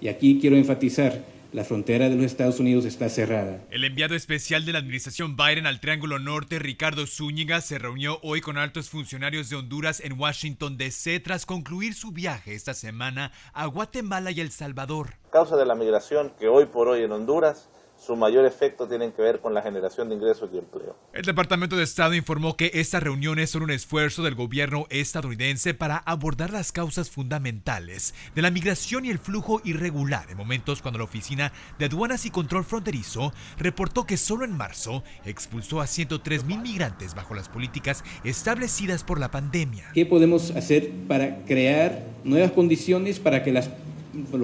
Y aquí quiero enfatizar la frontera de los Estados Unidos está cerrada. El enviado especial de la administración Biden al Triángulo Norte, Ricardo Zúñiga, se reunió hoy con altos funcionarios de Honduras en Washington D.C. tras concluir su viaje esta semana a Guatemala y El Salvador. causa de la migración que hoy por hoy en Honduras su mayor efecto tienen que ver con la generación de ingresos y empleo. El Departamento de Estado informó que estas reuniones son un esfuerzo del gobierno estadounidense para abordar las causas fundamentales de la migración y el flujo irregular en momentos cuando la Oficina de Aduanas y Control Fronterizo reportó que solo en marzo expulsó a 103 mil migrantes bajo las políticas establecidas por la pandemia. ¿Qué podemos hacer para crear nuevas condiciones para que los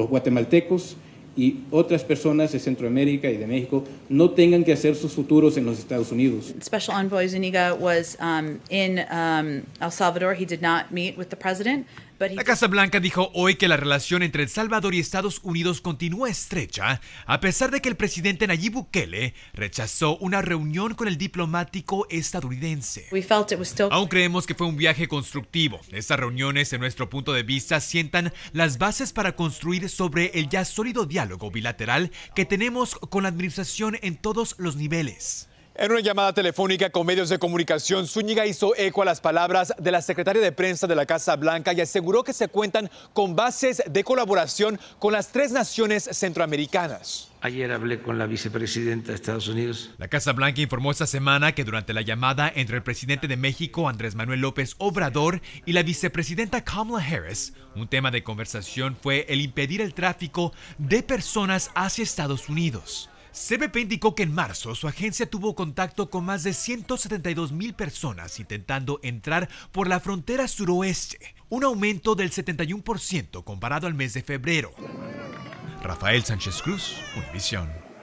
guatemaltecos y otras personas de Centroamérica y de México no tengan que hacer sus futuros en los Estados Unidos. Special Envoy Zuniga was um, in um, El Salvador. He did not meet with the president. La Casa Blanca dijo hoy que la relación entre El Salvador y Estados Unidos continúa estrecha, a pesar de que el presidente Nayib Bukele rechazó una reunión con el diplomático estadounidense. Aún creemos que fue un viaje constructivo. Estas reuniones, en nuestro punto de vista, sientan las bases para construir sobre el ya sólido diálogo bilateral que tenemos con la administración en todos los niveles. En una llamada telefónica con medios de comunicación, Zúñiga hizo eco a las palabras de la secretaria de prensa de la Casa Blanca y aseguró que se cuentan con bases de colaboración con las tres naciones centroamericanas. Ayer hablé con la vicepresidenta de Estados Unidos. La Casa Blanca informó esta semana que durante la llamada entre el presidente de México, Andrés Manuel López Obrador, y la vicepresidenta Kamala Harris, un tema de conversación fue el impedir el tráfico de personas hacia Estados Unidos. CBP indicó que en marzo su agencia tuvo contacto con más de 172 mil personas intentando entrar por la frontera suroeste, un aumento del 71% comparado al mes de febrero. Rafael Sánchez Cruz, Univisión.